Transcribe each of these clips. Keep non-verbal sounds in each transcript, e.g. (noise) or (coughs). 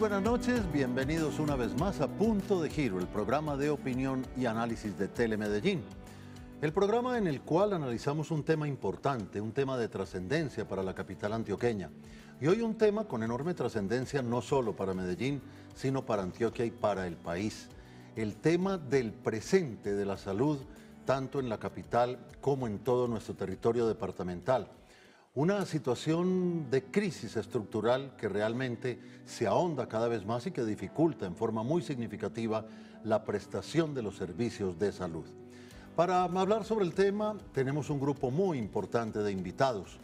buenas noches, bienvenidos una vez más a Punto de Giro, el programa de opinión y análisis de Telemedellín. El programa en el cual analizamos un tema importante, un tema de trascendencia para la capital antioqueña. Y hoy un tema con enorme trascendencia no solo para Medellín, sino para Antioquia y para el país. El tema del presente de la salud, tanto en la capital como en todo nuestro territorio departamental una situación de crisis estructural que realmente se ahonda cada vez más y que dificulta en forma muy significativa la prestación de los servicios de salud. Para hablar sobre el tema tenemos un grupo muy importante de invitados.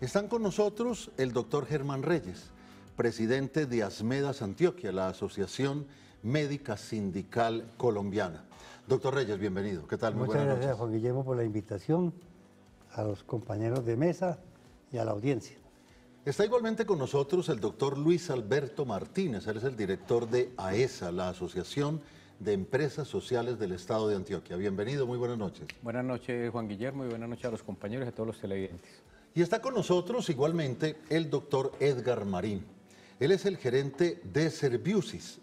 Están con nosotros el doctor Germán Reyes, presidente de Asmedas Antioquia, la Asociación Médica Sindical Colombiana. Doctor Reyes, bienvenido. ¿Qué tal? Muy Muchas gracias, Juan Guillermo, por la invitación a los compañeros de mesa y a la audiencia. Está igualmente con nosotros el doctor Luis Alberto Martínez, él es el director de AESA, e la Asociación de Empresas Sociales del Estado de Antioquia. Bienvenido, muy buenas noches. Buenas noches, Juan Guillermo, y buenas noches a los compañeros y a todos los televidentes. Y está con nosotros igualmente el doctor Edgar Marín. Él es el gerente de Serviusis,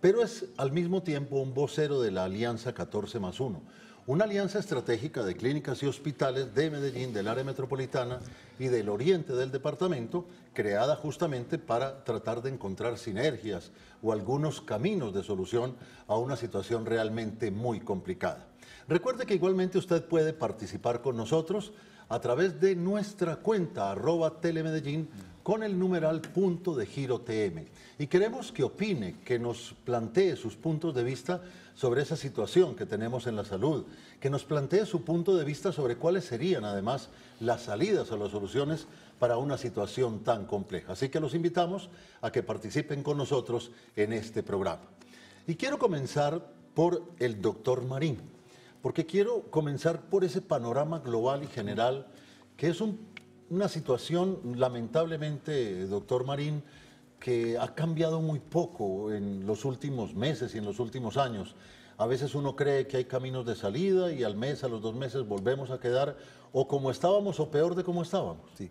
pero es al mismo tiempo un vocero de la Alianza 14 más 1 una alianza estratégica de clínicas y hospitales de Medellín, del área metropolitana y del oriente del departamento, creada justamente para tratar de encontrar sinergias o algunos caminos de solución a una situación realmente muy complicada. Recuerde que igualmente usted puede participar con nosotros a través de nuestra cuenta arroba telemedellín con el numeral punto de giro TM. Y queremos que opine, que nos plantee sus puntos de vista sobre esa situación que tenemos en la salud, que nos plantee su punto de vista sobre cuáles serían además las salidas o las soluciones para una situación tan compleja. Así que los invitamos a que participen con nosotros en este programa. Y quiero comenzar por el doctor Marín, porque quiero comenzar por ese panorama global y general, que es una situación lamentablemente, doctor Marín, que ha cambiado muy poco en los últimos meses y en los últimos años. A veces uno cree que hay caminos de salida y al mes, a los dos meses volvemos a quedar o como estábamos o peor de como estábamos. Sí.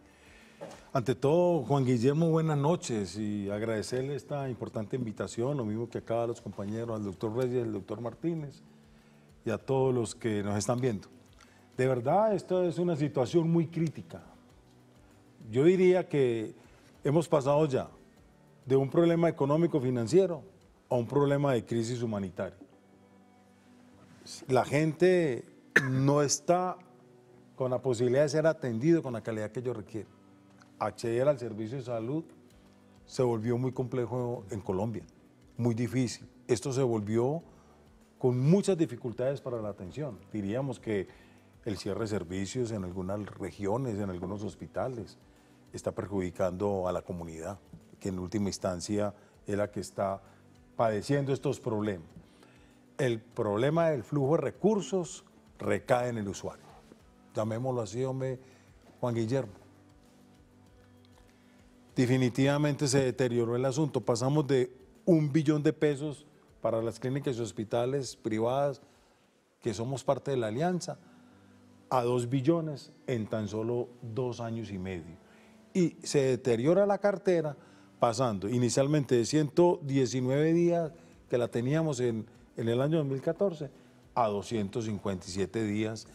Ante todo, Juan Guillermo, buenas noches y agradecerle esta importante invitación, lo mismo que acá a los compañeros, al doctor Reyes, al doctor Martínez y a todos los que nos están viendo. De verdad, esto es una situación muy crítica. Yo diría que hemos pasado ya de un problema económico financiero a un problema de crisis humanitaria. La gente no está con la posibilidad de ser atendido con la calidad que ellos requieren. Acceder al servicio de salud se volvió muy complejo en Colombia, muy difícil. Esto se volvió con muchas dificultades para la atención. Diríamos que el cierre de servicios en algunas regiones, en algunos hospitales, está perjudicando a la comunidad que en última instancia es la que está padeciendo estos problemas. El problema del flujo de recursos recae en el usuario. Llamémoslo así, hombre, Juan Guillermo. Definitivamente se deterioró el asunto. Pasamos de un billón de pesos para las clínicas y hospitales privadas que somos parte de la alianza a dos billones en tan solo dos años y medio. Y se deteriora la cartera pasando. Inicialmente de 119 días que la teníamos en, el año 2014 a 257 días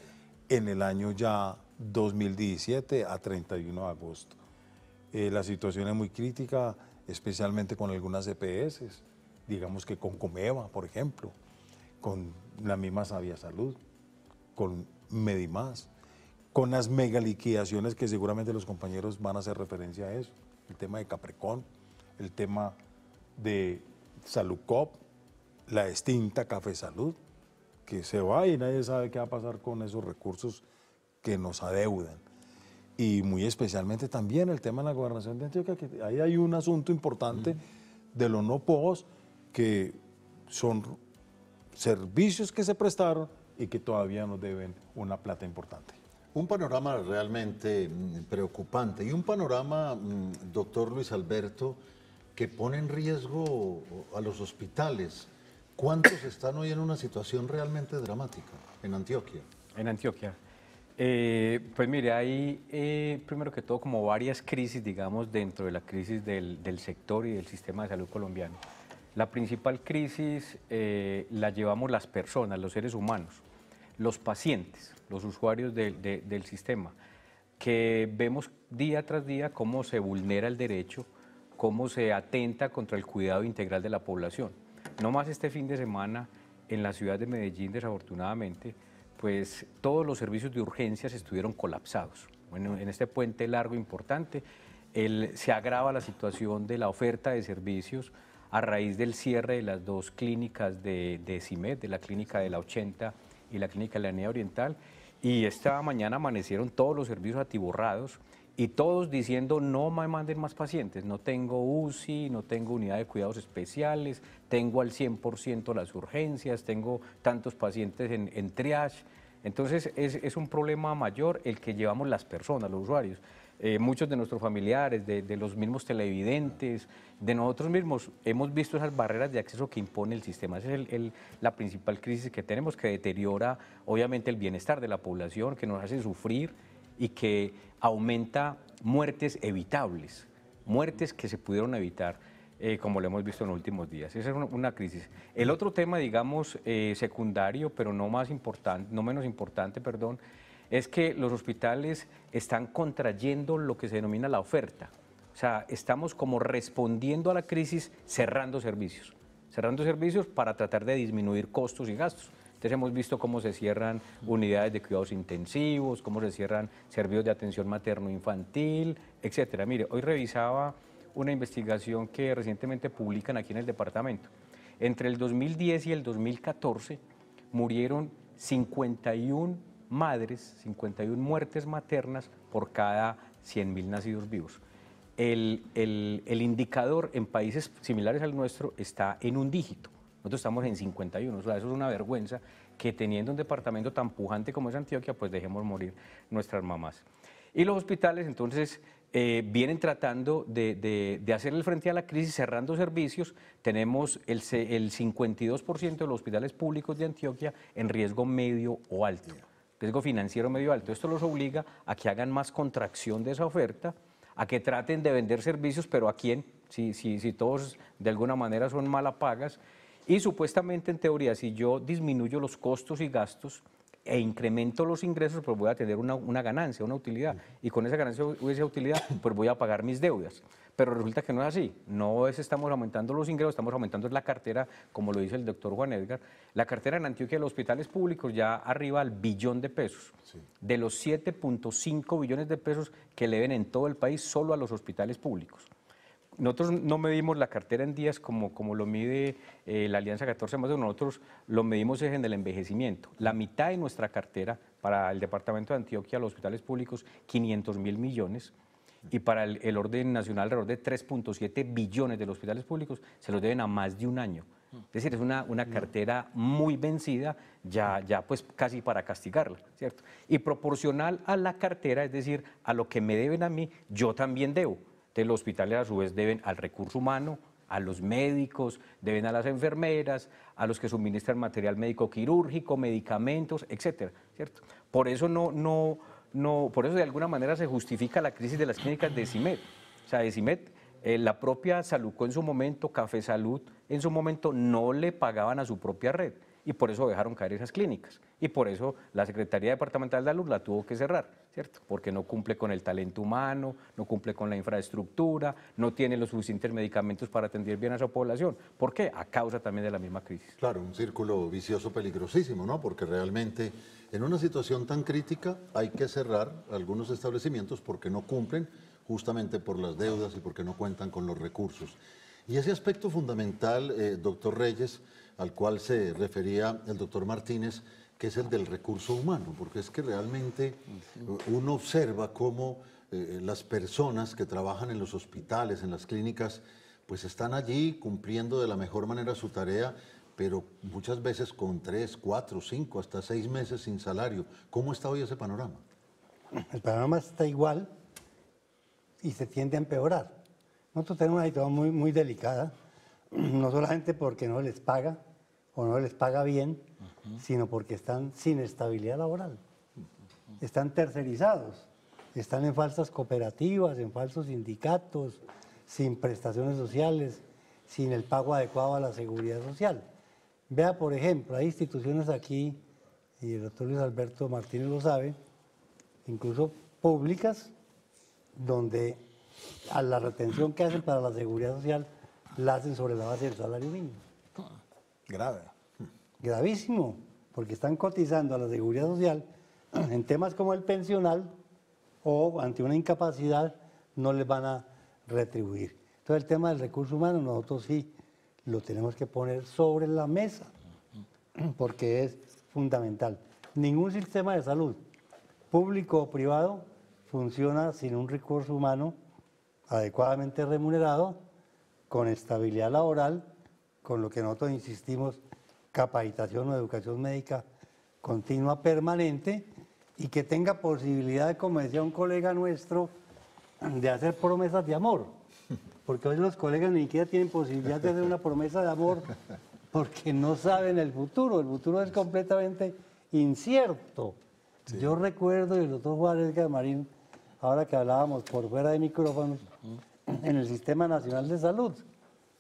en el año ya 2017 a 31 de agosto. Eh, la situación es muy crítica, especialmente con algunas EPS, digamos que con Comeva, por ejemplo, con la misma Sabia Salud, con Medimás, con las megaliquidaciones que seguramente los compañeros van a hacer referencia a eso, el tema de Caprecón el tema de SaludCop, la extinta Café Salud, que se va y nadie sabe qué va a pasar con esos recursos que nos adeudan. Y muy especialmente también el tema de la gobernación de Antioquia, que ahí hay un asunto importante de los no pocos, que son servicios que se prestaron y que todavía nos deben una plata importante. Un panorama realmente mm, preocupante y un panorama, mm, doctor Luis Alberto, que pone en riesgo a los hospitales. ¿Cuántos están hoy en una situación realmente dramática en Antioquia? En Antioquia. Eh, pues mire, hay eh, primero que todo como varias crisis, digamos, dentro de la crisis del, sector y del sistema de salud colombiano. La principal crisis eh, la llevamos las personas, los seres humanos, los pacientes, los usuarios del sistema, que vemos día tras día cómo se vulnera el derecho cómo se atenta contra el cuidado integral de la población. No más este fin de semana en la ciudad de Medellín, desafortunadamente, pues todos los servicios de urgencias estuvieron colapsados. Bueno, en este puente largo e importante se agrava la situación de la oferta de servicios a raíz del cierre de las dos clínicas de, de CIMED, de la clínica de la 80 y la clínica de la anea Oriental. Y esta mañana amanecieron todos los servicios atiborrados y todos diciendo no me manden más pacientes, no tengo UCI, no tengo unidad de cuidados especiales, tengo al 100% las urgencias, tengo tantos pacientes en, triage. Entonces es, un problema mayor el que llevamos las personas, los usuarios. Eh, muchos de nuestros familiares, de, los mismos televidentes, de nosotros mismos, hemos visto esas barreras de acceso que impone el sistema. Esa es el, la principal crisis que tenemos, que deteriora obviamente el bienestar de la población, que nos hace sufrir y que aumenta muertes evitables, muertes que se pudieron evitar, eh, como lo hemos visto en los últimos días. Esa es una, crisis. El otro tema, digamos, eh, secundario, pero no, más importante, no menos importante, perdón, es que los hospitales están contrayendo lo que se denomina la oferta. O sea, estamos como respondiendo a la crisis cerrando servicios, cerrando servicios para tratar de disminuir costos y gastos. Entonces hemos visto cómo se cierran unidades de cuidados intensivos, cómo se cierran servicios de atención materno-infantil, etcétera. Mire, hoy revisaba una investigación que recientemente publican aquí en el departamento. Entre el 2010 y el 2014 murieron 51 madres, 51 muertes maternas por cada 100.000 nacidos vivos. el, indicador en países similares al nuestro está en un dígito. Nosotros estamos en 51, o sea, eso es una vergüenza que teniendo un departamento tan pujante como es Antioquia, pues dejemos morir nuestras mamás. Y los hospitales entonces eh, vienen tratando de, de, de, hacerle frente a la crisis cerrando servicios. Tenemos el, 52% de los hospitales públicos de Antioquia en riesgo medio o alto, riesgo financiero medio alto. Esto los obliga a que hagan más contracción de esa oferta, a que traten de vender servicios, pero a quién, si, si, si todos de alguna manera son malapagas, y supuestamente, en teoría, si yo disminuyo los costos y gastos e incremento los ingresos, pues voy a tener una, ganancia, una utilidad. Y con esa ganancia o esa utilidad, pues voy a pagar mis deudas. Pero resulta que no es así. No es estamos aumentando los ingresos, estamos aumentando la cartera, como lo dice el doctor Juan Edgar. La cartera en Antioquia de los hospitales públicos ya arriba al billón de pesos. De los 7.5 billones de pesos que le ven en todo el país solo a los hospitales públicos. Nosotros no medimos la cartera en días como, lo mide eh, la Alianza 14 más de nosotros lo medimos en el envejecimiento. La mitad de nuestra cartera para el Departamento de Antioquia, los hospitales públicos, 500 mil millones, y para el, orden nacional alrededor de 3.7 billones de los hospitales públicos se los deben a más de un año. Es decir, es una, cartera muy vencida, ya, ya pues casi para castigarla, ¿cierto? Y proporcional a la cartera, es decir, a lo que me deben a mí, yo también debo los hospitales a su vez deben al recurso humano, a los médicos, deben a las enfermeras, a los que suministran material médico quirúrgico, medicamentos, etcétera, ¿cierto? Por eso no, no, no, por eso de alguna manera se justifica la crisis de las clínicas de CIMED. O sea, de CIMED, eh, la propia Salucó en su momento, Café Salud en su momento, no le pagaban a su propia red y por eso dejaron caer esas clínicas. Y por eso la Secretaría Departamental de Salud la tuvo que cerrar, ¿cierto? Porque no cumple con el talento humano, no cumple con la infraestructura, no tiene los suficientes medicamentos para atender bien a su población. ¿Por qué? A causa también de la misma crisis. Claro, un círculo vicioso peligrosísimo, ¿no? Porque realmente en una situación tan crítica hay que cerrar algunos establecimientos porque no cumplen justamente por las deudas y porque no cuentan con los recursos. Y ese aspecto fundamental, eh, doctor Reyes, al cual se refería el doctor Martínez, que es el del recurso humano, porque es que realmente uno observa cómo eh, eh, las personas que trabajan en los hospitales, en las clínicas, pues están allí cumpliendo de la mejor manera su tarea, pero muchas veces con tres, cuatro, cinco, hasta seis meses sin salario. ¿Cómo está hoy ese panorama? El panorama está igual y se tiende a empeorar. Nosotros tenemos una situación muy, muy delicada, (clears throat) no solamente porque no les paga, o no les paga bien, sino porque están sin estabilidad laboral. Están tercerizados, están en falsas cooperativas, en falsos sindicatos, sin prestaciones sociales, sin el pago adecuado a la seguridad social. Vea, por ejemplo, hay instituciones aquí, y el doctor Luis Alberto Martínez lo sabe, incluso públicas, donde a la retención que hacen para la seguridad social la hacen sobre la base del salario mínimo. Grave. Gravísimo, porque están cotizando a la seguridad social (clears throat) en temas como el pensional o ante una incapacidad no les van a retribuir. Entonces el tema del recurso humano nosotros sí lo tenemos que poner sobre la mesa, (clears throat) porque es fundamental. Ningún sistema de salud, público o privado, funciona sin un recurso humano adecuadamente remunerado, con estabilidad laboral con lo que nosotros insistimos, capacitación o educación médica continua permanente y que tenga posibilidad, como decía un colega nuestro, de hacer promesas de amor. Porque hoy los colegas ni siquiera tienen posibilidad de hacer una promesa de amor porque no saben el futuro. El futuro es completamente incierto. Yo recuerdo, y el doctor Juárez Marín, ahora que hablábamos por fuera de micrófonos, en el Sistema Nacional de Salud,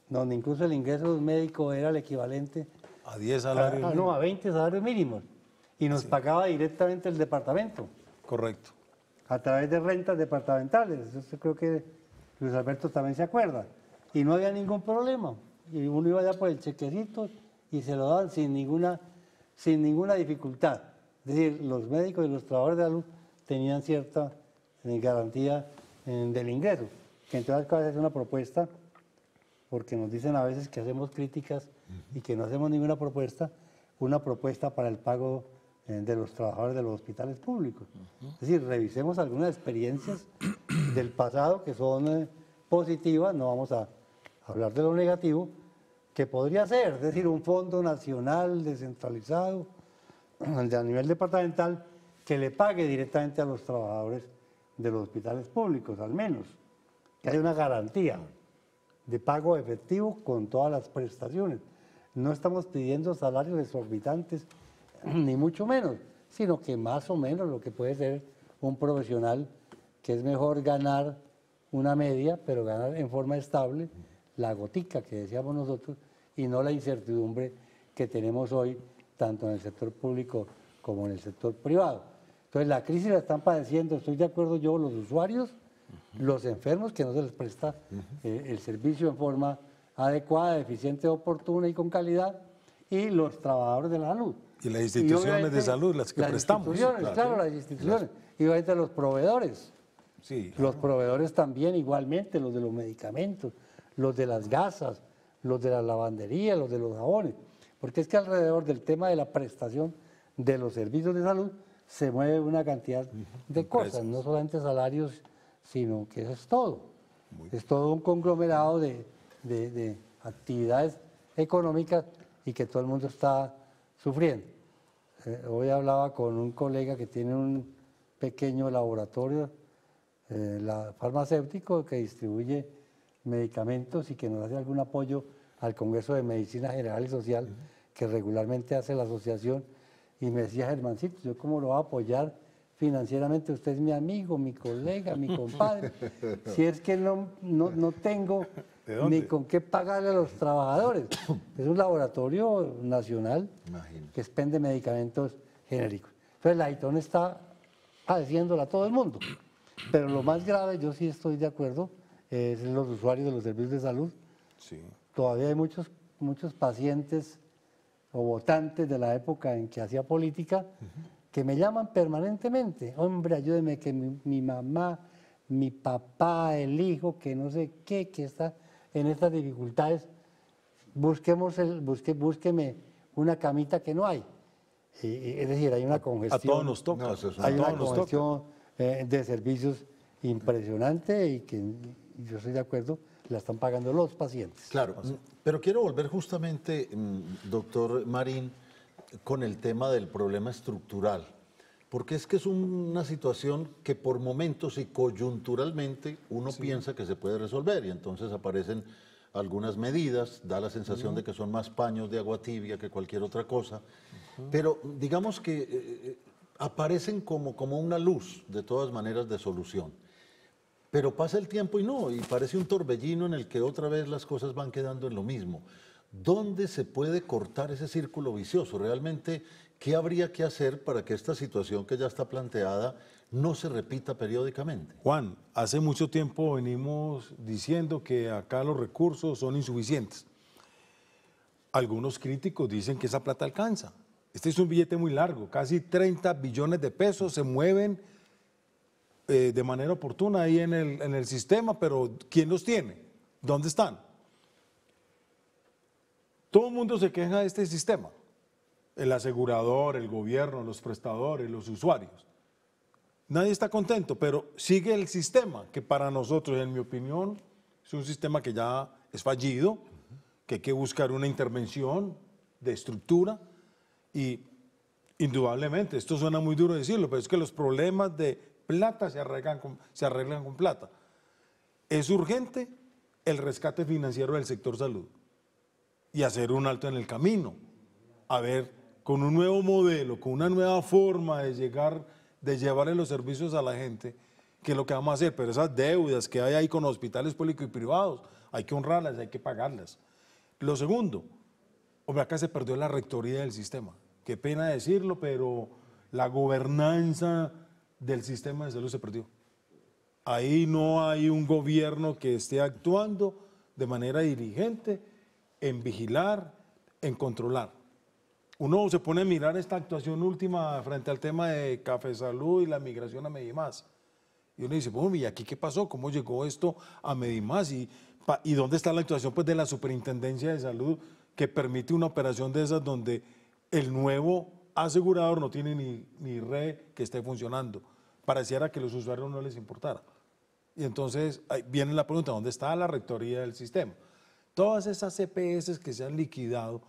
donde incluso el ingreso médico era el equivalente a 10 salarios ah, no, a 20 salarios mínimos. Y nos pagaba directamente el departamento. Correcto. A través de rentas departamentales. Eso creo que Luis Alberto también se acuerda. Y no había ningún problema. Y uno iba allá por el chequerito y se lo daban sin ninguna, sin ninguna dificultad. Es decir, los médicos y los trabajadores de salud tenían cierta eh, garantía eh, del ingreso. Que entonces es una propuesta porque nos dicen a veces que hacemos críticas y que no hacemos ninguna propuesta, una propuesta para el pago eh, de los trabajadores de los hospitales públicos. Es decir, revisemos algunas experiencias (clears throat) del pasado que son eh, positivas, no vamos a hablar de lo negativo, que podría ser, es decir, un fondo nacional descentralizado (clears throat) a nivel departamental que le pague directamente a los trabajadores de los hospitales públicos, al menos, que haya una garantía de pago efectivo con todas las prestaciones. No estamos pidiendo salarios exorbitantes, (clears throat) ni mucho menos, sino que más o menos lo que puede ser un profesional, que es mejor ganar una media, pero ganar en forma estable la gotica que decíamos nosotros y no la incertidumbre que tenemos hoy, tanto en el sector público como en el sector privado. Entonces la crisis la están padeciendo, estoy de acuerdo yo, los usuarios, los enfermos que no se les presta eh, el servicio en forma adecuada, eficiente, oportuna y con calidad, y los trabajadores de la salud. Y las instituciones de salud, las que prestamos. claro, las instituciones. Y los proveedores. Sí, Los proveedores también, igualmente, los de los medicamentos, los de las gasas, los de la lavandería, los de los jabones. Porque es que alrededor del tema de la prestación de los servicios de salud se mueve una cantidad de cosas, no solamente salarios sino que eso es todo. es todo un conglomerado de, actividades económicas y que todo el mundo está sufriendo. Eh, hoy hablaba con un colega que tiene un pequeño laboratorio eh, farmacéutico que distribuye medicamentos y que nos hace algún apoyo al Congreso de Medicina General y Social que regularmente hace la asociación. Y me decía Germancito, ¿yo cómo lo voy a apoyar? financieramente usted es mi amigo, mi colega, mi compadre. (laughs) si es que no, no, tengo ni con qué pagarle a los trabajadores. (coughs) es un laboratorio nacional que expende medicamentos genéricos. Entonces la ITON está padeciéndola a todo el mundo. Pero lo más grave, yo sí estoy de acuerdo, es los usuarios de los servicios de salud. Sí. Todavía hay muchos, muchos pacientes o votantes de la época en que hacía política que me llaman permanentemente. Hombre, ayúdeme que mi, mamá, mi papá, el hijo, que no sé qué, que está en estas dificultades, busquemos el, búsqueme una camita que no hay. es decir, hay una congestión. A todos nos toca. hay una congestión eh, de servicios impresionante y que yo estoy de acuerdo, la están pagando los pacientes. Claro, pero quiero volver justamente, mm, doctor Marín con el tema del problema estructural, porque es que es una situación que por momentos y coyunturalmente uno piensa que se puede resolver y entonces aparecen algunas medidas, da la sensación de que son más paños de agua tibia que cualquier otra cosa, pero digamos que eh, eh, aparecen como, como una luz de todas maneras de solución. Pero pasa el tiempo y no, y parece un torbellino en el que otra vez las cosas van quedando en lo mismo. ¿Dónde se puede cortar ese círculo vicioso? Realmente, ¿qué habría que hacer para que esta situación que ya está planteada no se repita periódicamente? Juan, hace mucho tiempo venimos diciendo que acá los recursos son insuficientes. Algunos críticos dicen que esa plata alcanza. Este es un billete muy largo, casi 30 billones de pesos se mueven eh, de manera oportuna ahí en el, en el sistema, pero ¿quién los tiene? ¿Dónde están? Todo el mundo se queja de este sistema, el asegurador, el gobierno, los prestadores, los usuarios. Nadie está contento, pero sigue el sistema, que para nosotros, en mi opinión, es un sistema que ya es fallido, que hay que buscar una intervención de estructura y indudablemente, esto suena muy duro decirlo, pero es que los problemas de plata se arreglan con, se arreglan con plata. Es urgente el rescate financiero del sector salud y hacer un alto en el camino. A ver, con un nuevo modelo, con una nueva forma de llegar, de llevarle los servicios a la gente, que es lo que vamos a hacer. Pero esas deudas que hay ahí con hospitales públicos y privados, hay que honrarlas, hay que pagarlas. Lo segundo, hombre, acá se perdió la rectoría del sistema. Qué pena decirlo, pero la gobernanza del sistema de salud se perdió. Ahí no hay un gobierno que esté actuando de manera dirigente en vigilar, en controlar. Uno se pone a mirar esta actuación última frente al tema de Café Salud y la migración a Medimás. Y uno dice, bueno, ¿y aquí qué pasó? ¿Cómo llegó esto a Medimás? ¿Y, ¿Y dónde está la actuación pues, de la Superintendencia de Salud que permite una operación de esas donde el nuevo asegurador no tiene ni, red que esté funcionando? Pareciera que los usuarios no les importara. Y entonces viene la pregunta, ¿dónde está la rectoría del sistema? todas esas CPS que se han liquidado,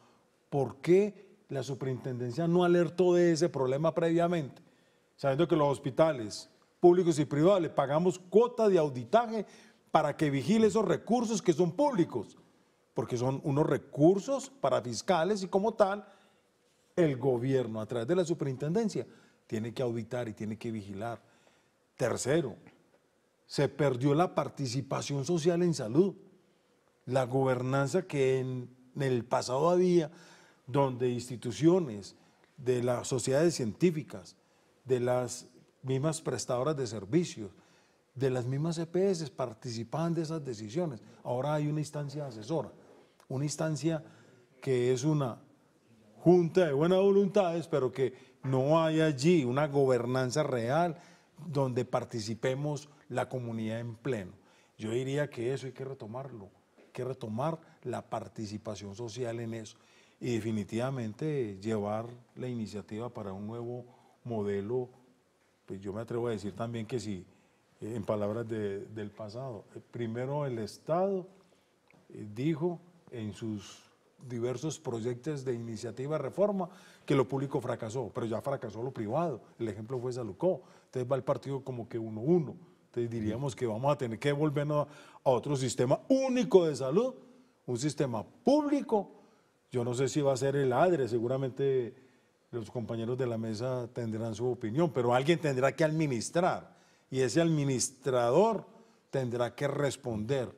¿por qué la superintendencia no alertó de ese problema previamente? Sabiendo que los hospitales públicos y privados le pagamos cuota de auditaje para que vigile esos recursos que son públicos, porque son unos recursos para fiscales y como tal, el gobierno a través de la superintendencia tiene que auditar y tiene que vigilar. Tercero, se perdió la participación social en salud la gobernanza que en el pasado había, donde instituciones de las sociedades científicas, de las mismas prestadoras de servicios, de las mismas EPS participaban de esas decisiones. Ahora hay una instancia asesora, una instancia que es una junta de buenas voluntades, pero que no hay allí una gobernanza real donde participemos la comunidad en pleno. Yo diría que eso hay que retomarlo que retomar la participación social en eso y definitivamente llevar la iniciativa para un nuevo modelo, pues yo me atrevo a decir también que sí, en palabras del pasado, eh, primero el Estado eh, dijo en sus diversos proyectos de iniciativa reforma que lo público fracasó, pero ya fracasó lo privado, el ejemplo fue Salucó, entonces va el partido como que uno-uno, diríamos que vamos a tener que volvernos a otro sistema único de salud, un sistema público. Yo no sé si va a ser el ADRE, seguramente los compañeros de la mesa tendrán su opinión, pero alguien tendrá que administrar y ese administrador tendrá que responder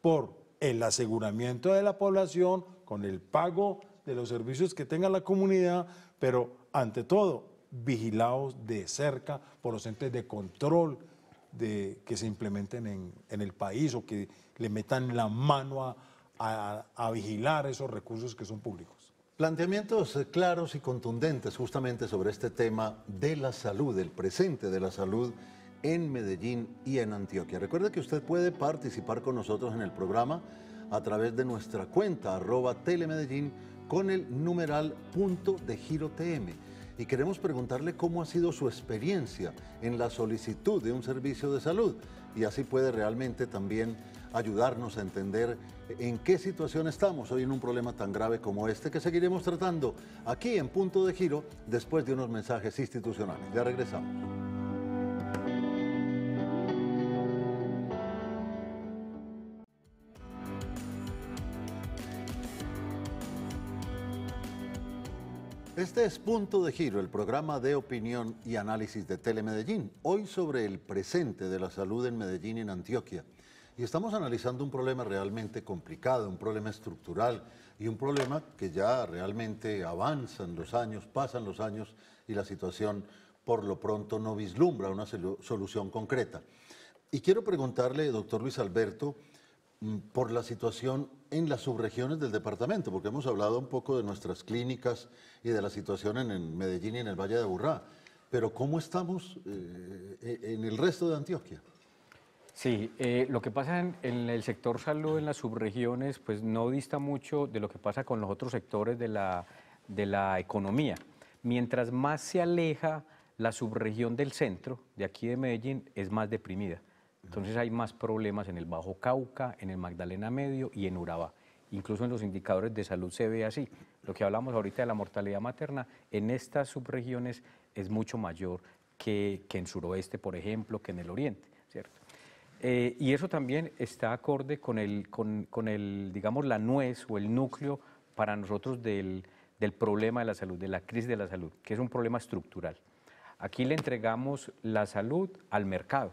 por el aseguramiento de la población, con el pago de los servicios que tenga la comunidad, pero ante todo, vigilados de cerca por los entes de control de, que se implementen en, el país o que le metan la mano a, a vigilar esos recursos que son públicos. Planteamientos claros y contundentes justamente sobre este tema de la salud, el presente de la salud en Medellín y en Antioquia. Recuerde que usted puede participar con nosotros en el programa a través de nuestra cuenta arroba telemedellín con el numeral punto de giro TM y queremos preguntarle cómo ha sido su experiencia en la solicitud de un servicio de salud y así puede realmente también ayudarnos a entender en qué situación estamos hoy en un problema tan grave como este que seguiremos tratando aquí en Punto de Giro después de unos mensajes institucionales. Ya regresamos. Este es Punto de Giro, el programa de opinión y análisis de Telemedellín. Hoy sobre el presente de la salud en Medellín y en Antioquia. Y estamos analizando un problema realmente complicado, un problema estructural y un problema que ya realmente avanzan los años, pasan los años y la situación por lo pronto no vislumbra una solución concreta. Y quiero preguntarle, doctor Luis Alberto, Mm, por la situación en las subregiones del departamento, porque hemos hablado un poco de nuestras clínicas y de la situación en Medellín y en el Valle de Aburrá, pero ¿cómo estamos eh, e, en el resto de Antioquia? Sí, eh, lo que pasa en, el sector salud en las subregiones pues no dista mucho de lo que pasa con los otros sectores de la economía. Mientras más se aleja la subregión del centro, de aquí de Medellín, es más deprimida. Entonces hay más problemas en el Bajo Cauca, en el Magdalena Medio y en Urabá. Incluso en los indicadores de salud se ve así. Lo que hablamos ahorita de la mortalidad materna en estas subregiones es mucho mayor que, en suroeste, por ejemplo, que en el oriente, ¿cierto? Eh, y eso también está acorde con el, con, el, digamos, la nuez o el núcleo para nosotros del problema de la salud, de la crisis de la salud, que es un problema estructural. Aquí le entregamos la salud al mercado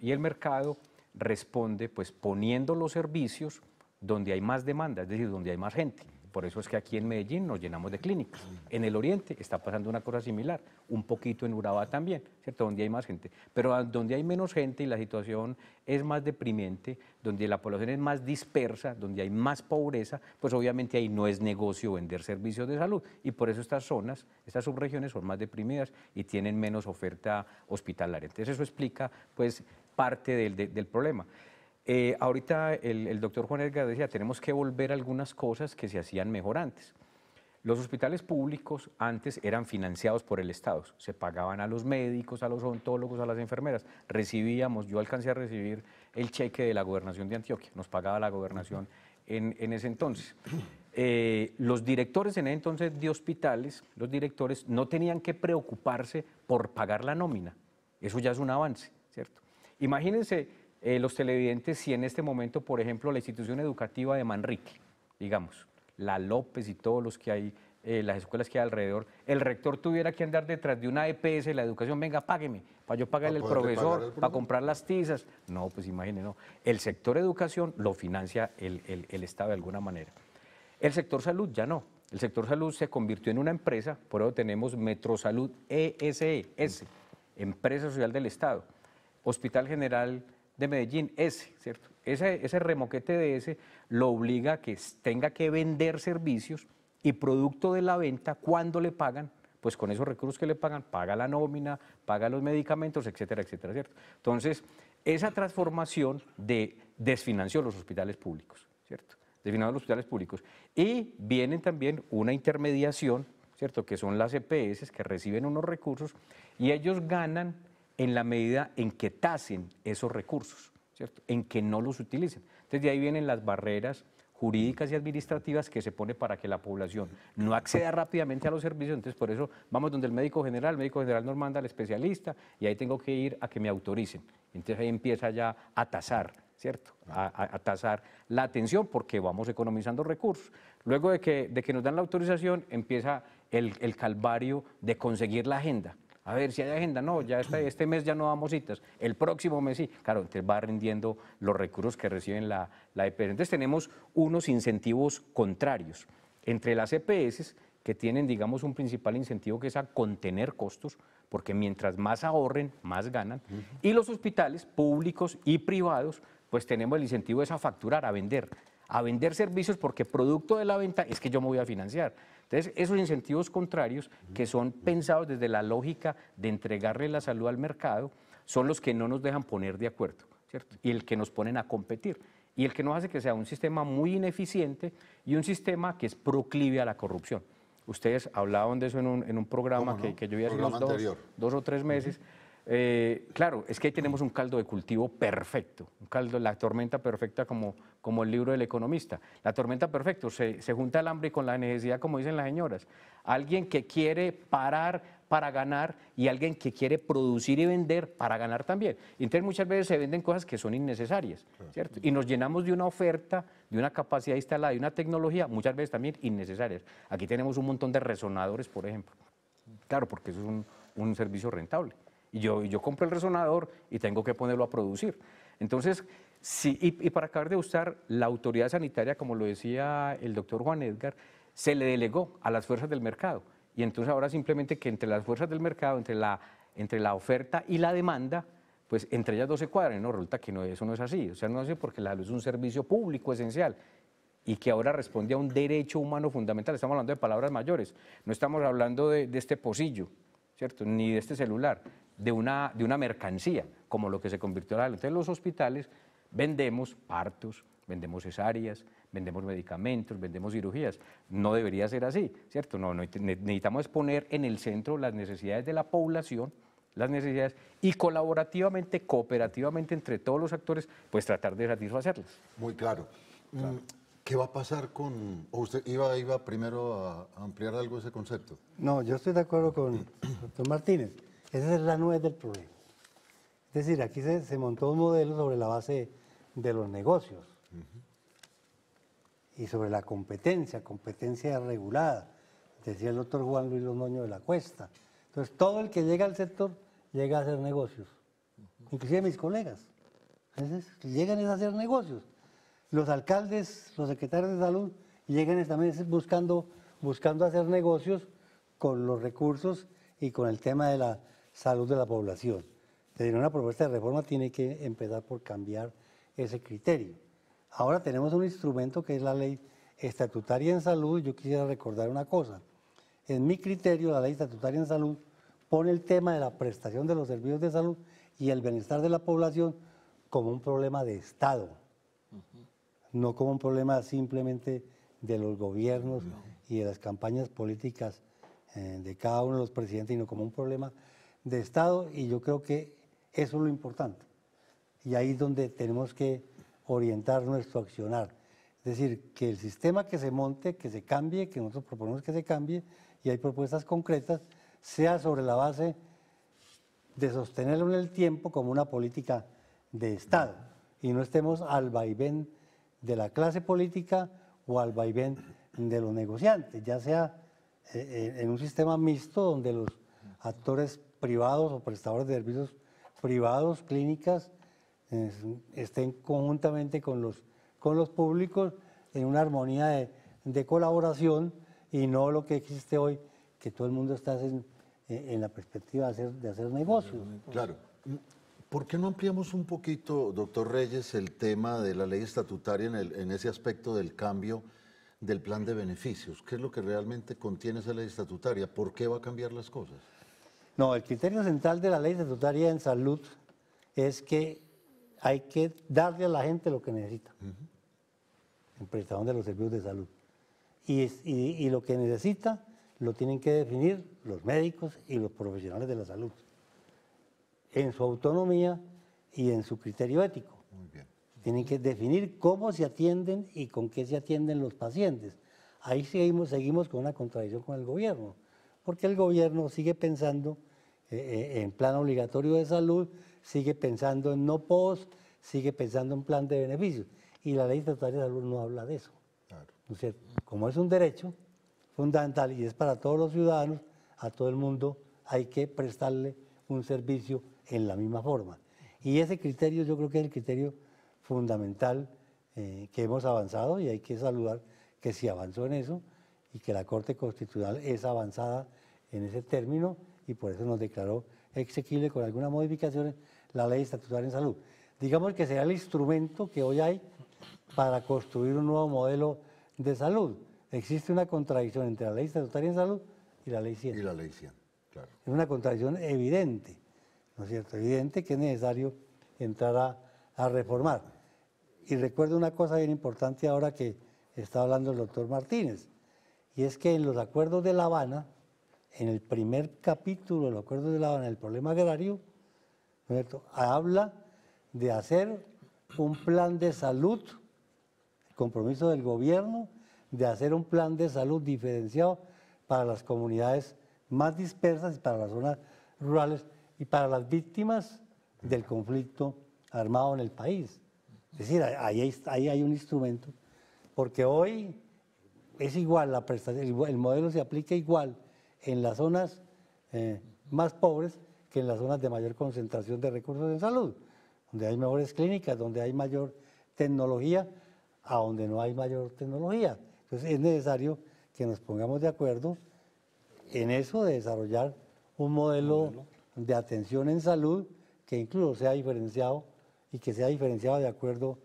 y el mercado responde pues poniendo los servicios donde hay más demanda, es decir, donde hay más gente. Por eso es que aquí en Medellín nos llenamos de clínicas. Mm. En el oriente está pasando una cosa similar, un poquito en Urabá también, ¿cierto? Donde hay más gente. Pero donde hay menos gente y la situación es más deprimente, donde la población es más dispersa, donde hay más pobreza, pues obviamente ahí no es negocio vender servicios de salud. Y por eso estas zonas, estas subregiones son más deprimidas y tienen menos oferta hospitalaria. Entonces eso explica, pues, parte del, del problema. Eh, ahorita el, doctor Juan Edgar decía, tenemos que volver a algunas cosas que se hacían mejor antes. Los hospitales públicos antes eran financiados por el Estado, se pagaban a los médicos, a los odontólogos, a las enfermeras. Recibíamos, yo alcancé a recibir el cheque de la gobernación de Antioquia, nos pagaba la gobernación en, ese entonces. Eh, los directores en ese entonces de hospitales, los directores no tenían que preocuparse por pagar la nómina. Eso ya es un avance, ¿cierto? Imagínense eh, los televidentes si en este momento, por ejemplo, la institución educativa de Manrique, digamos, la López y todos los que hay, eh, las escuelas que hay alrededor, el rector tuviera que andar detrás de una EPS, la educación, venga, págueme, para yo pagarle al profesor, para comprar las tizas. No, pues imagínense, no. El sector educación lo financia el, el Estado de alguna manera. El sector salud ya no. El sector salud se convirtió en una empresa, por eso tenemos Metrosalud ESES, e, Empresa Social del Estado. Hospital General de Medellín, ese, ¿cierto? Ese, remoquete de ese lo obliga a que tenga que vender servicios y producto de la venta, cuando le pagan, pues con esos recursos que le pagan, paga la nómina, paga los medicamentos, etcétera, etcétera, ¿cierto? Entonces, esa transformación de desfinanció los hospitales públicos, ¿cierto? Desfinanció los hospitales públicos. Y vienen también una intermediación, ¿cierto? Que son las EPS que reciben unos recursos y ellos ganan en la medida en que tasen esos recursos, ¿cierto? en que no los utilicen. Entonces de ahí vienen las barreras jurídicas y administrativas que se pone para que la población no acceda rápidamente a los servicios, entonces por eso vamos donde el médico general, el médico general nos manda al especialista y ahí tengo que ir a que me autoricen. Entonces ahí empieza ya a tasar, ¿cierto? A, tasar la atención porque vamos economizando recursos. Luego de que, nos dan la autorización empieza el calvario de conseguir la agenda a ver si hay agenda, no, ya este, mes ya no vamos citas, el próximo mes sí, claro, entonces va rindiendo los recursos que reciben la, EPS. Entonces tenemos unos incentivos contrarios entre las EPS que tienen, digamos, un principal incentivo que es a contener costos, porque mientras más ahorren, más ganan, y los hospitales públicos y privados, pues tenemos el incentivo es a facturar, a vender, a vender servicios, porque producto de la venta es que yo me voy a financiar. Entonces, esos incentivos contrarios, que son pensados desde la lógica de entregarle la salud al mercado, son los que no nos dejan poner de acuerdo, ¿cierto? Y el que nos ponen a competir. Y el que nos hace que sea un sistema muy ineficiente y un sistema que es proclive a la corrupción. Ustedes hablaban de eso en un, programa que, yo vi hace dos, o tres meses. Eh, claro, es que ahí tenemos un caldo de cultivo perfecto, un caldo, la tormenta perfecta como, el libro del economista. La tormenta perfecta, se, se junta el hambre con la necesidad, como dicen las señoras. Alguien que quiere parar para ganar y alguien que quiere producir y vender para ganar también. Entonces muchas veces se venden cosas que son innecesarias, ¿cierto? Y nos llenamos de una oferta, de una capacidad instalada, de una tecnología, muchas veces también innecesarias. Aquí tenemos un montón de resonadores, por ejemplo. Claro, porque eso es un servicio rentable y yo, compro el resonador y tengo que ponerlo a producir. Entonces, y, para acabar de gustar, la autoridad sanitaria, como lo decía el doctor Juan Edgar, se le delegó a las fuerzas del mercado. Y entonces ahora simplemente que entre las fuerzas del mercado, entre la, entre la oferta y la demanda, pues entre ellas dos se cuadran. No, resulta que no, eso no es así. O sea, no es así porque la salud es un servicio público esencial y que ahora responde a un derecho humano fundamental. Estamos hablando de palabras mayores, no estamos hablando de, de este pocillo. Ni de este celular, de una, de una mercancía, como lo que se convirtió en la Entonces los hospitales vendemos partos, vendemos cesáreas, vendemos medicamentos, vendemos cirugías. No debería ser así, ¿cierto? No, necesitamos poner en el centro las necesidades de la población, las necesidades, y colaborativamente, cooperativamente entre todos los actores, pues tratar de satisfacerlas. Muy claro. Mm, ¿Qué va a pasar con... ¿O usted iba, iba primero a, ampliar algo ese concepto? No, yo estoy de acuerdo con el doctor Martínez. Esa es la nuez del problema. Es decir, aquí se, montó un modelo sobre la base de los negocios y sobre la competencia, competencia regulada, decía el doctor Juan Luis Lomoño de la Cuesta. Entonces, todo el que llega al sector llega a hacer negocios, inclusive mis colegas. Entonces, llegan es a hacer negocios los alcaldes, los secretarios de salud llegan esta buscando, buscando hacer negocios con los recursos y con el tema de la salud de la población. Entonces, una propuesta de reforma tiene que empezar por cambiar ese criterio. Ahora tenemos un instrumento que es la ley estatutaria en salud. Yo quisiera recordar una cosa. En mi criterio, la ley estatutaria en salud pone el tema de la prestación de los servicios de salud y el bienestar de la población como un problema de Estado no como un problema simplemente de los gobiernos y de las campañas políticas eh, de cada uno de los presidentes, sino como un problema de Estado y yo creo que eso es lo importante. Y ahí es donde tenemos que orientar nuestro accionar. Es decir, que el sistema que se monte, que se cambie, que nosotros proponemos que se cambie, y hay propuestas concretas, sea sobre la base de sostenerlo en el tiempo como una política de Estado, y no estemos al vaivén de la clase política o al vaivén de los negociantes, ya sea eh, eh, en un sistema mixto donde los actores privados o prestadores de servicios privados, clínicas, estén conjuntamente con los, con los públicos en una armonía de, colaboración y no lo que existe hoy, que todo el mundo está en, en la perspectiva de hacer, de hacer negocios. Claro. ¿Por qué no ampliamos un poquito, doctor Reyes, el tema de la ley estatutaria en, ese aspecto del cambio del plan de beneficios? ¿Qué es lo que realmente contiene esa ley estatutaria? ¿Por qué va a cambiar las cosas? No, el criterio central de la ley estatutaria en salud es que hay que darle a la gente lo que necesita en prestación de los servicios de salud. y lo que necesita lo tienen que definir los médicos y los profesionales de la salud en su autonomía y en su criterio ético. Tienen que definir cómo se atienden y con qué se atienden los pacientes. Ahí seguimos, seguimos con una contradicción con el gobierno, porque el gobierno sigue pensando eh, eh, en plan obligatorio de salud, sigue pensando en no post, sigue pensando en plan de beneficios. Y la ley estatal de salud no habla de eso. Como es un derecho fundamental y es para todos los ciudadanos, a todo el mundo hay que prestarle un servicio en la misma forma. Y ese criterio yo creo que es el criterio fundamental eh, que hemos avanzado y hay que saludar que se avanzó en eso y que la Corte Constitucional es avanzada en ese término y por eso nos declaró exequible con algunas modificaciones la ley estatutaria en salud. Digamos que será el instrumento que hoy hay para construir un nuevo modelo de salud. Existe una contradicción entre la ley estatutaria en salud y la ley 100. Y la ley 100, claro. Es una contradicción evidente. ¿no es cierto? Evidente que es necesario entrar a, reformar. Y recuerdo una cosa bien importante ahora que está hablando el doctor Martínez, y es que en los acuerdos de La Habana, en el primer capítulo de los acuerdos de La Habana, el problema agrario, habla de hacer un plan de salud, el compromiso del gobierno de hacer un plan de salud diferenciado para las comunidades más dispersas y para las zonas rurales y para las víctimas del conflicto armado en el país. Es decir, ahí, hay, ahí hay un instrumento, porque hoy es igual, la el modelo se aplica igual en las zonas eh, más pobres que en las zonas de mayor concentración de recursos de salud, donde hay mejores clínicas, donde hay mayor tecnología, a donde no hay mayor tecnología. Entonces es necesario que nos pongamos de acuerdo en eso de desarrollar un modelo de atención en salud que incluso se ha diferenciado y que sea diferenciado de acuerdo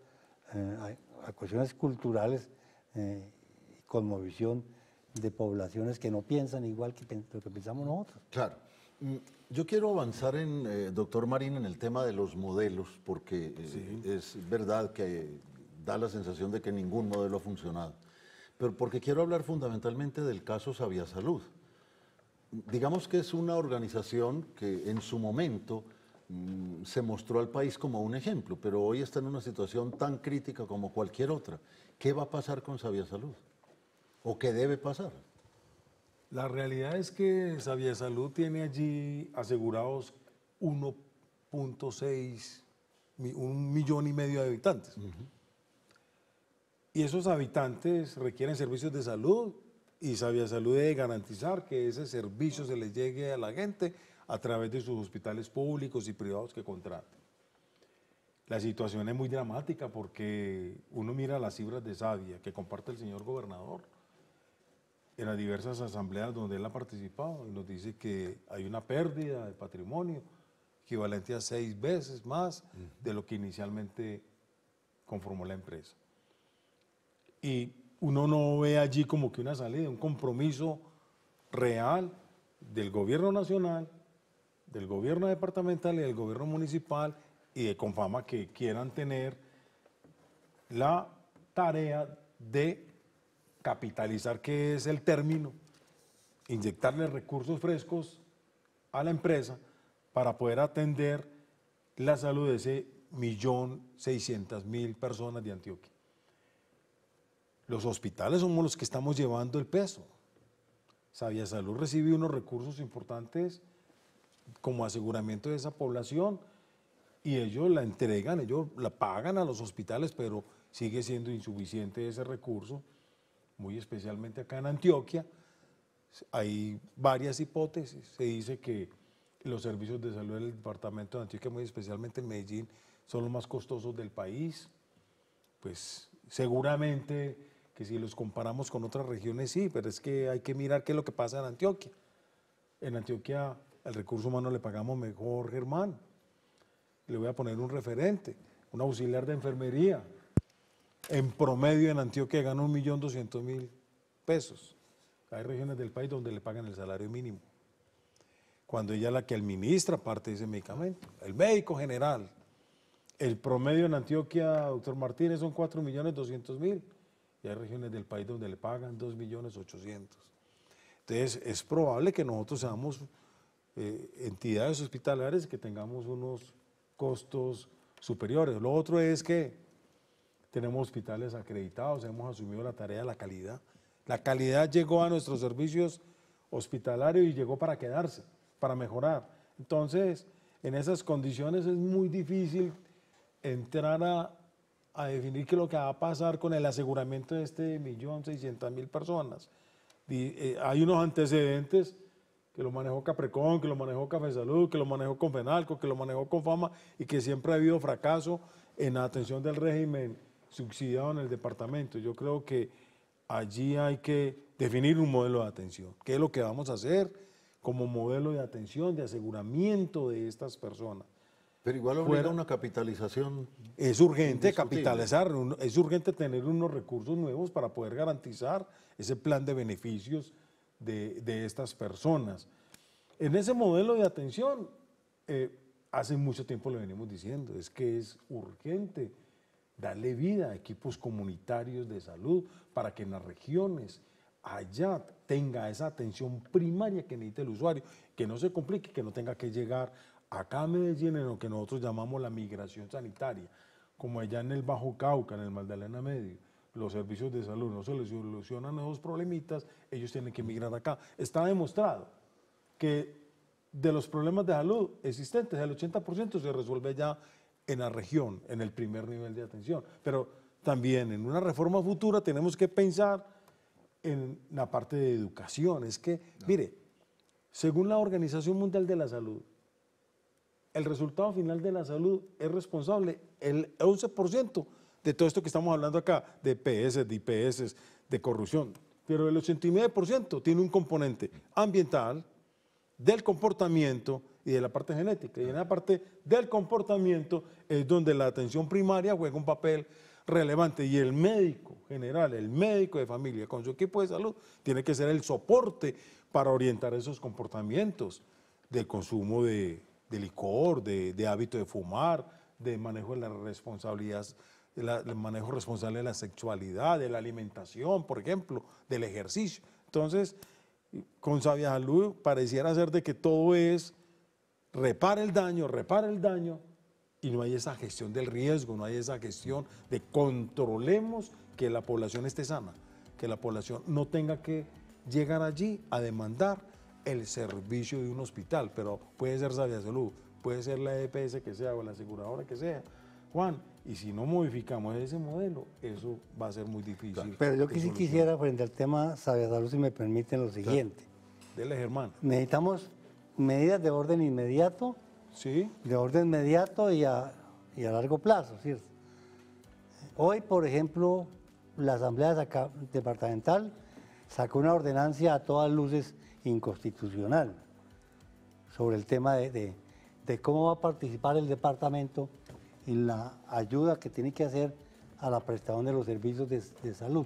eh, a, cuestiones culturales eh, y de poblaciones que no piensan igual que lo que pensamos nosotros. Claro. Mm, yo quiero avanzar en, eh, doctor Marín, en el tema de los modelos, porque eh, es verdad que da la sensación de que ningún modelo ha funcionado. Pero porque quiero hablar fundamentalmente del caso Sabia Salud digamos que es una organización que en su momento mm, se mostró al país como un ejemplo, pero hoy está en una situación tan crítica como cualquier otra. ¿Qué va a pasar con Sabia Salud? ¿O qué debe pasar? La realidad es que Sabia Salud tiene allí asegurados 1.6, un millón y medio de habitantes. Y esos habitantes requieren servicios de salud, y Sabia Salud debe garantizar que ese servicio se le llegue a la gente a través de sus hospitales públicos y privados que contraten. La situación es muy dramática porque uno mira las cifras de Sabia que comparte el señor gobernador en las diversas asambleas donde él ha participado y nos dice que hay una pérdida de patrimonio equivalente a seis veces más de lo que inicialmente conformó la empresa. Y uno no ve allí como que una salida, un compromiso real del gobierno nacional, del gobierno departamental y del gobierno municipal y de Confama que quieran tener la tarea de capitalizar, que es el término, inyectarle recursos frescos a la empresa para poder atender la salud de ese millón seiscientas mil personas de Antioquia. Los hospitales somos los que estamos llevando el peso. Sabia Salud recibe unos recursos importantes como aseguramiento de esa población y ellos la entregan, ellos la pagan a los hospitales, pero sigue siendo insuficiente ese recurso, muy especialmente acá en Antioquia. Hay varias hipótesis. Se dice que los servicios de salud del departamento de Antioquia, muy especialmente en Medellín, son los más costosos del país. Pues seguramente que si los comparamos con otras regiones sí, pero es que hay que mirar qué es lo que pasa en Antioquia. En Antioquia al recurso humano le pagamos mejor, Germán. Le voy a poner un referente, un auxiliar de enfermería. En promedio en Antioquia gana 1.200.000 pesos. Hay regiones del país donde le pagan el salario mínimo. Cuando ella es la que administra parte de ese medicamento. El médico general. El promedio en Antioquia, doctor Martínez, son 4.200.000 y hay regiones del país donde le pagan 2.800.000. Entonces, es probable que nosotros seamos eh, entidades hospitalares que tengamos unos costos superiores. Lo otro es que tenemos hospitales acreditados, hemos asumido la tarea de la calidad. La calidad llegó a nuestros servicios hospitalarios y llegó para quedarse, para mejorar. Entonces, en esas condiciones es muy difícil entrar a a definir qué es lo que va a pasar con el aseguramiento de este millón 600 mil personas. Eh, hay unos antecedentes que lo manejó Caprecon, que lo manejó Café Salud, que lo manejó con Confenalco, que lo manejó con Fama y que siempre ha habido fracaso en la atención del régimen subsidiado en el departamento. Yo creo que allí hay que definir un modelo de atención. ¿Qué es lo que vamos a hacer como modelo de atención, de aseguramiento de estas personas? Pero igual hubiera una capitalización. Es urgente capitalizar, es urgente tener unos recursos nuevos para poder garantizar ese plan de beneficios de, estas personas. En ese modelo de atención, eh, hace mucho tiempo le venimos diciendo, es que es urgente darle vida a equipos comunitarios de salud para que en las regiones allá tenga esa atención primaria que necesita el usuario, que no se complique, que no tenga que llegar acá en Medellín en lo que nosotros llamamos la migración sanitaria, como allá en el Bajo Cauca, en el Magdalena Medio, los servicios de salud no se les solucionan esos problemitas, ellos tienen que migrar acá. Está demostrado que de los problemas de salud existentes, el 80% se resuelve ya en la región, en el primer nivel de atención. Pero también en una reforma futura tenemos que pensar en la parte de educación. Es que, mire, según la Organización Mundial de la Salud, el resultado final de la salud es responsable el 11% de todo esto que estamos hablando acá, de PS, de IPS, de corrupción. Pero el 89% tiene un componente ambiental, del comportamiento y de la parte genética. Y en la parte del comportamiento es donde la atención primaria juega un papel relevante y el médico general, el médico de familia con su equipo de salud tiene que ser el soporte para orientar esos comportamientos del consumo de de licor, de, hábito de fumar, de manejo de las responsabilidades, la, el manejo responsable de la sexualidad, de la alimentación, por ejemplo, del ejercicio. Entonces, con Sabia Salud pareciera ser de que todo es repara el daño, repara el daño, y no hay esa gestión del riesgo, no hay esa gestión de controlemos que la población esté sana, que la población no tenga que llegar allí a demandar el servicio de un hospital, pero puede ser Sabia Salud, puede ser la EPS que sea o la aseguradora que sea. Juan, y si no modificamos ese modelo, eso va a ser muy difícil. pero yo sí quisiera frente al tema Sabia Salud, si me permiten lo siguiente. Dele, Germán. Necesitamos medidas de orden inmediato, sí. de orden inmediato y a, y a largo plazo, ¿cierto? Hoy, por ejemplo, la Asamblea Departamental sacó una ordenancia a todas luces inconstitucional sobre el tema de, cómo va a participar el departamento en la ayuda que tiene que hacer a la prestación de los servicios de, salud.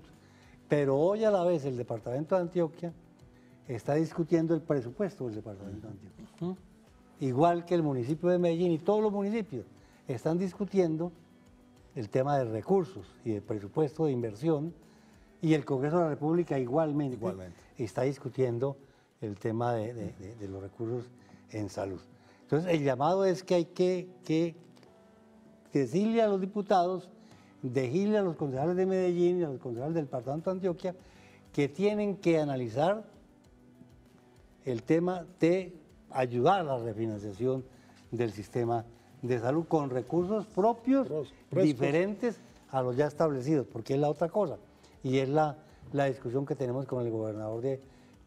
Pero hoy a la vez el departamento de Antioquia está discutiendo el presupuesto del departamento de Antioquia. Igual que el municipio de Medellín y todos los municipios están discutiendo el tema de recursos y el presupuesto de inversión y el Congreso de la República igualmente. está discutiendo el tema de, los recursos en salud. Entonces, el llamado es que hay que, que decirle a los diputados, decirle a los concejales de Medellín y a los concejales del Departamento de Antioquia que tienen que analizar el tema de ayudar a la refinanciación del sistema de salud con recursos propios, diferentes a los ya establecidos, porque es la otra cosa, y es la, discusión que tenemos con el gobernador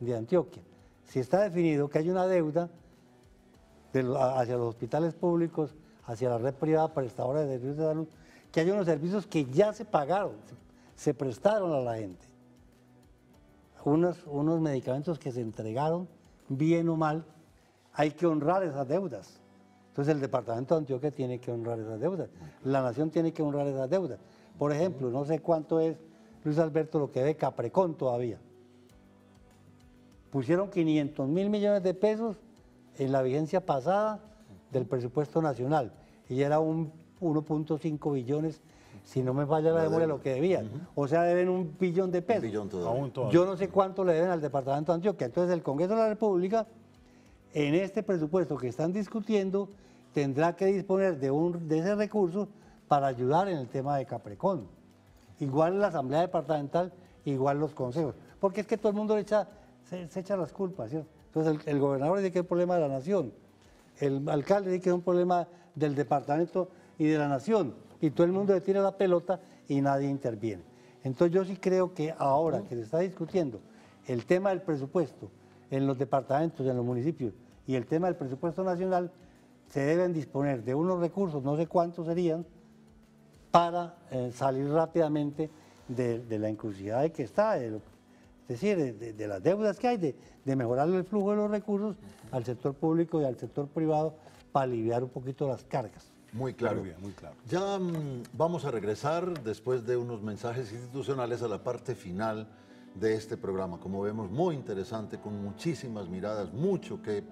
de Antioquia si está definido que hay una deuda hacia los hospitales públicos, hacia la red privada prestadora de servicios de salud, que hay unos servicios que ya se pagaron, se prestaron a la gente. Unos, unos medicamentos que se entregaron, bien o mal, hay que honrar esas deudas. Entonces el Departamento de Antioquia tiene que honrar esas deudas, la nación tiene que honrar esas deudas. Por ejemplo, no sé cuánto es Luis Alberto lo que ve Caprecón todavía pusieron 500 mil millones de pesos en la vigencia pasada del presupuesto nacional y era un 1.5 billones, si no me falla la memoria, lo que debían. O sea, deben un billón de pesos. Billón Yo no sé cuánto le deben al Departamento de Antioquia. Entonces el Congreso de la República, en este presupuesto que están discutiendo, tendrá que disponer de, un, de ese recurso para ayudar en el tema de Caprecón. Igual la Asamblea Departamental, igual los consejos. Porque es que todo el mundo le echa se, echan las culpas, ¿cierto? Entonces el, gobernador dice que es un problema de la nación, el alcalde dice que es un problema del departamento y de la nación, y todo el mundo le tira la pelota y nadie interviene. Entonces yo sí creo que ahora que se está discutiendo el tema del presupuesto en los departamentos, en los municipios, y el tema del presupuesto nacional, se deben disponer de unos recursos, no sé cuántos serían, para eh, salir rápidamente de, la encrucijada que está, de es decir, de, las deudas que hay, de, mejorar el flujo de los recursos al sector público y al sector privado para aliviar un poquito las cargas. Muy claro, muy, claro. Ya mm, vamos a regresar después de unos mensajes institucionales a la parte final de este programa. Como vemos, muy interesante, con muchísimas miradas, mucho que eh,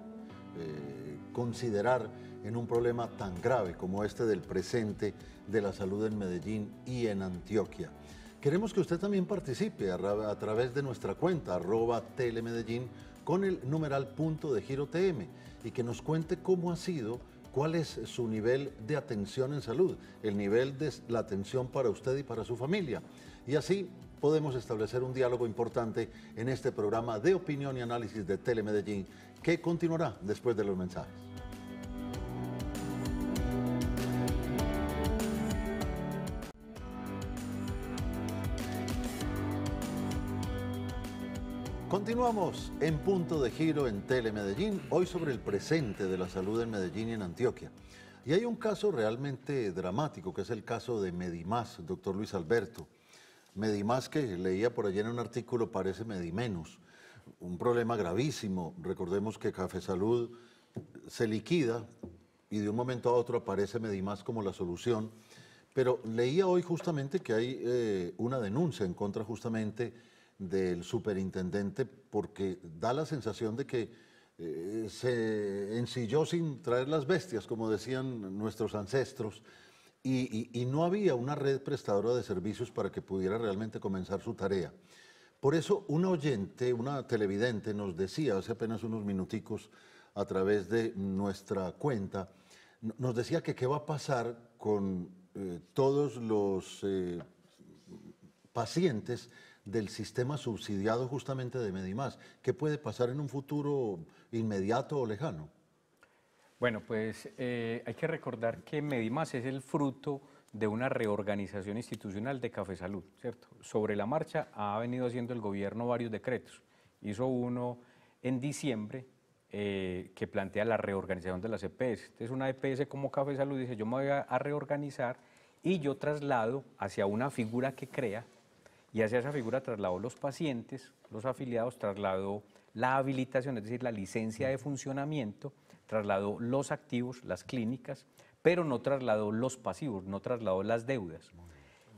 considerar en un problema tan grave como este del presente de la salud en Medellín y en Antioquia. Queremos que usted también participe a, través de nuestra cuenta arroba telemedellín con el numeral punto de giro TM y que nos cuente cómo ha sido, cuál es su nivel de atención en salud, el nivel de la atención para usted y para su familia. Y así podemos establecer un diálogo importante en este programa de opinión y análisis de Telemedellín que continuará después de los mensajes. Continuamos en punto de giro en Telemedellín, hoy sobre el presente de la salud en Medellín y en Antioquia. Y hay un caso realmente dramático, que es el caso de Medimás, doctor Luis Alberto. Medimás que leía por allí en un artículo parece Medimenos, un problema gravísimo. Recordemos que Café Salud se liquida y de un momento a otro aparece Medimás como la solución. Pero leía hoy justamente que hay eh, una denuncia en contra justamente del superintendente porque da la sensación de que eh, se ensilló sin traer las bestias, como decían nuestros ancestros, y, no había una red prestadora de servicios para que pudiera realmente comenzar su tarea. Por eso un oyente, una televidente nos decía hace apenas unos minuticos a través de nuestra cuenta, nos decía que qué va a pasar con eh, todos los eh, pacientes del sistema subsidiado justamente de Medimás. ¿Qué puede pasar en un futuro inmediato o lejano? Bueno, pues eh, hay que recordar que Medimás es el fruto de una reorganización institucional de Café Salud, ¿cierto? Sobre la marcha ha venido haciendo el gobierno varios decretos. Hizo uno en diciembre eh, que plantea la reorganización de las EPS. Entonces una EPS como Café Salud dice, yo me voy a reorganizar y yo traslado hacia una figura que crea y hacia esa figura trasladó los pacientes, los afiliados, trasladó la habilitación, es decir, la licencia de funcionamiento, trasladó los activos, las clínicas, pero no trasladó los pasivos, no trasladó las deudas.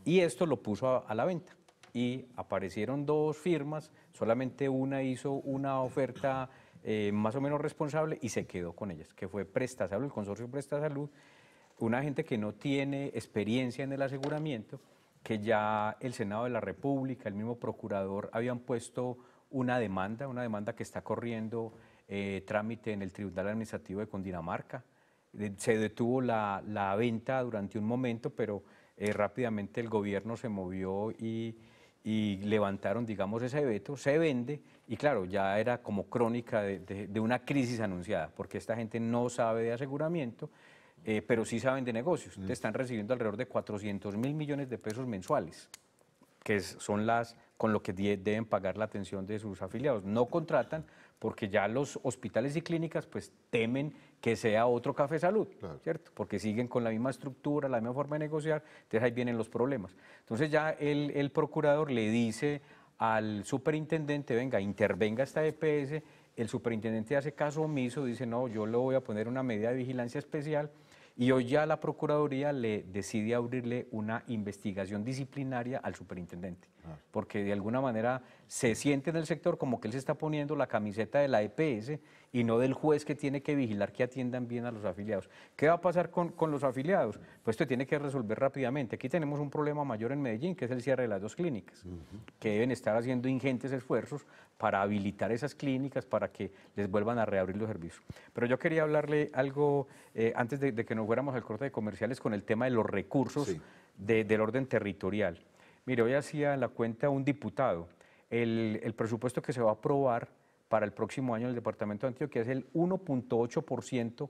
Y esto lo puso a, la venta. Y aparecieron dos firmas, solamente una hizo una oferta eh, más o menos responsable y se quedó con ellas, que fue Presta Salud, el consorcio Presta Salud, una gente que no tiene experiencia en el aseguramiento que ya el Senado de la República, el mismo procurador, habían puesto una demanda, una demanda que está corriendo eh, trámite en el Tribunal Administrativo de Condinamarca. Se detuvo la, venta durante un momento, pero eh, rápidamente el gobierno se movió y, levantaron, digamos, ese veto, se vende, y claro, ya era como crónica de una crisis anunciada, porque esta gente no sabe de aseguramiento eh, pero sí saben de negocios. Mm. están recibiendo alrededor de 400 mil millones de pesos mensuales, que son las con lo que deben pagar la atención de sus afiliados. No contratan porque ya los hospitales y clínicas pues temen que sea otro café salud, ¿cierto? Porque siguen con la misma estructura, la misma forma de negociar, entonces ahí vienen los problemas. Entonces ya el, el procurador le dice al superintendente, venga, intervenga esta EPS, el superintendente hace caso omiso, dice, no, yo le voy a poner una medida de vigilancia especial, y hoy ya la Procuraduría le decide abrirle una investigación disciplinaria al superintendente porque de alguna manera se siente en el sector como que él se está poniendo la camiseta de la EPS y no del juez que tiene que vigilar que atiendan bien a los afiliados. ¿Qué va a pasar con, los afiliados? Pues esto tiene que resolver rápidamente. Aquí tenemos un problema mayor en Medellín, que es el cierre de las dos clínicas, que deben estar haciendo ingentes esfuerzos para habilitar esas clínicas, para que les vuelvan a reabrir los servicios. Pero yo quería hablarle algo, eh, antes de, que nos fuéramos al corte de comerciales, con el tema de los recursos del orden territorial. Mire, hoy hacía la cuenta un diputado. El, presupuesto que se va a aprobar para el próximo año del Departamento de Antioquia es el 1.8%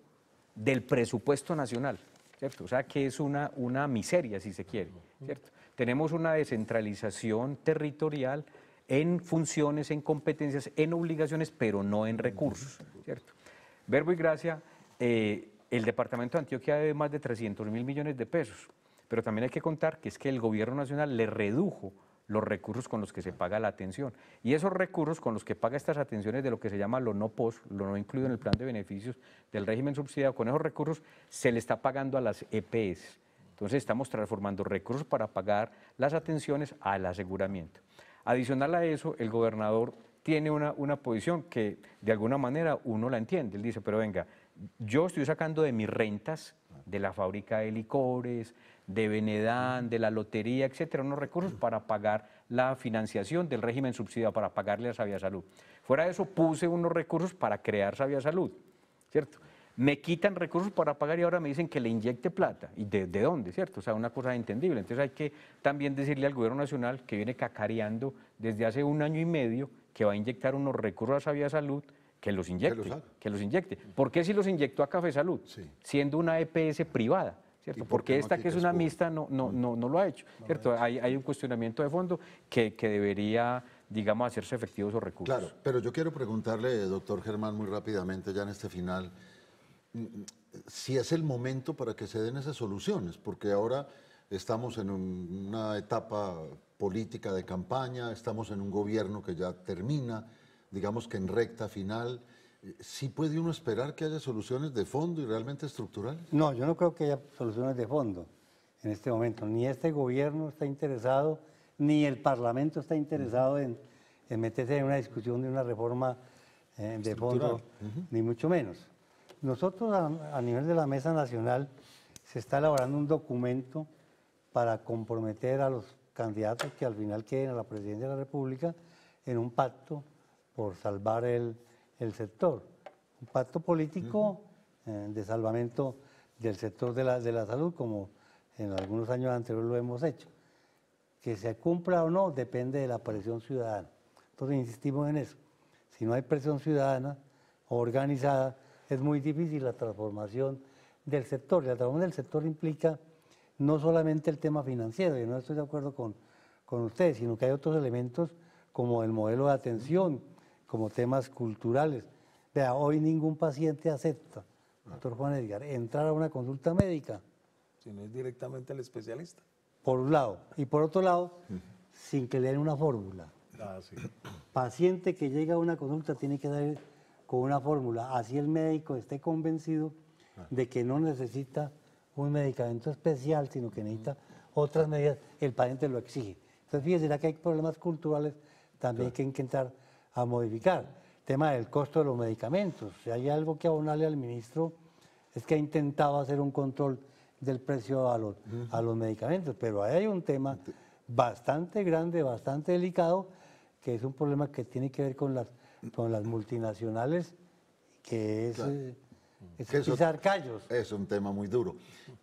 del presupuesto nacional, ¿cierto? O sea que es una, una miseria, si se quiere, ¿cierto? Tenemos una descentralización territorial en funciones, en competencias, en obligaciones, pero no en recursos, ¿cierto? Verbo y Gracia, eh, el Departamento de Antioquia debe más de 300 mil millones de pesos. Pero también hay que contar que es que el gobierno nacional le redujo los recursos con los que se paga la atención. Y esos recursos con los que paga estas atenciones de lo que se llama lo no post, lo no incluido en el plan de beneficios del régimen subsidiado, con esos recursos se le está pagando a las EPS. Entonces estamos transformando recursos para pagar las atenciones al aseguramiento. Adicional a eso, el gobernador tiene una, una posición que de alguna manera uno la entiende. Él dice, pero venga, yo estoy sacando de mis rentas, de la fábrica de licores, de Benedán, de la lotería, etcétera, unos recursos para pagar la financiación del régimen subsidiado, para pagarle a Sabia Salud. Fuera de eso, puse unos recursos para crear Sabia Salud, ¿cierto? Me quitan recursos para pagar y ahora me dicen que le inyecte plata. ¿Y de, dónde, cierto? O sea, una cosa entendible. Entonces hay que también decirle al gobierno nacional que viene cacareando desde hace un año y medio que va a inyectar unos recursos a Sabia Salud que los inyecte, que los, inyecte. ¿Por qué si los inyectó a Café Salud? Siendo una EPS privada. Porque, esta que es una mixta no, mm. no, no, lo ha hecho, Hay, un cuestionamiento de fondo que, debería digamos, hacerse efectivo esos recursos. Claro, pero yo quiero preguntarle, doctor Germán, muy rápidamente, ya en este final, mm, mm, si es el momento para que se den esas soluciones, porque ahora estamos en una etapa política de campaña, estamos en un gobierno que ya termina, digamos que en recta final. ¿Sí puede uno esperar que haya soluciones de fondo y realmente estructurales? No, yo no creo que haya soluciones de fondo en este momento. Ni este gobierno está interesado, ni el Parlamento está interesado en, meterse en una discusión de una reforma eh, de fondo, ni mucho menos. Nosotros a, a, nivel de la Mesa Nacional se está elaborando un documento para comprometer a los candidatos que al final queden a la presidencia de la República en un pacto por salvar el, el sector, un pacto político eh, de salvamento del sector de la, salud, como en algunos años anteriores lo hemos hecho. Que se cumpla o no depende de la presión ciudadana. Entonces insistimos en eso. Si no hay presión ciudadana organizada, es muy difícil la transformación del sector. La transformación del sector implica no solamente el tema financiero, y no estoy de acuerdo con, con ustedes, sino que hay otros elementos como el modelo de atención como temas culturales. Vea, hoy ningún paciente acepta, doctor Juan Edgar, entrar a una consulta médica. Si no es directamente al especialista. Por un lado. Y por otro lado, sin que le den una fórmula. Ah, paciente que llega a una consulta tiene que dar con una fórmula. Así el médico esté convencido ah. de que no necesita un medicamento especial, sino que necesita otras medidas. El paciente lo exige. Entonces, fíjense, que hay problemas culturales también que hay que entrar a modificar. Tema del costo de los medicamentos. Si hay algo que abonarle al ministro es que ha intentado hacer un control del precio a los, a los medicamentos, pero ahí hay un tema bastante grande, bastante delicado, que es un problema que tiene que ver con las, con las multinacionales, que es, eh, callos. Es un tema muy duro.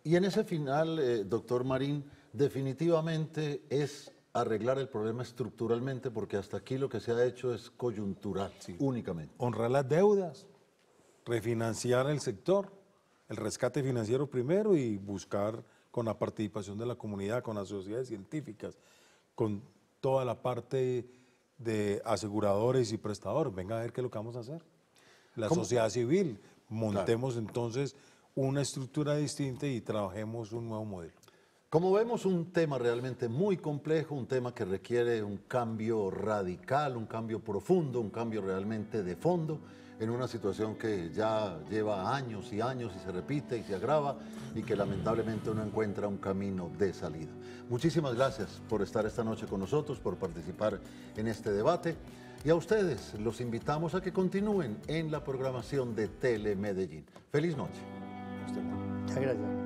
Y en ese final, eh, doctor Marín, definitivamente es arreglar el problema estructuralmente, porque hasta aquí lo que se ha hecho es coyuntural, únicamente. Honrar las deudas, refinanciar el sector, el rescate financiero primero y buscar con la participación de la comunidad, con las sociedades científicas, con toda la parte de aseguradores y prestadores. Venga a ver qué es lo que vamos a hacer. La sociedad civil, montemos entonces una estructura distinta y trabajemos un nuevo modelo. Como vemos, un tema realmente muy complejo, un tema que requiere un cambio radical, un cambio profundo, un cambio realmente de fondo, en una situación que ya lleva años y años y se repite y se agrava y que lamentablemente uno encuentra un camino de salida. Muchísimas gracias por estar esta noche con nosotros, por participar en este debate. Y a ustedes los invitamos a que continúen en la programación de Telemedellín. Feliz noche. Muchas gracias.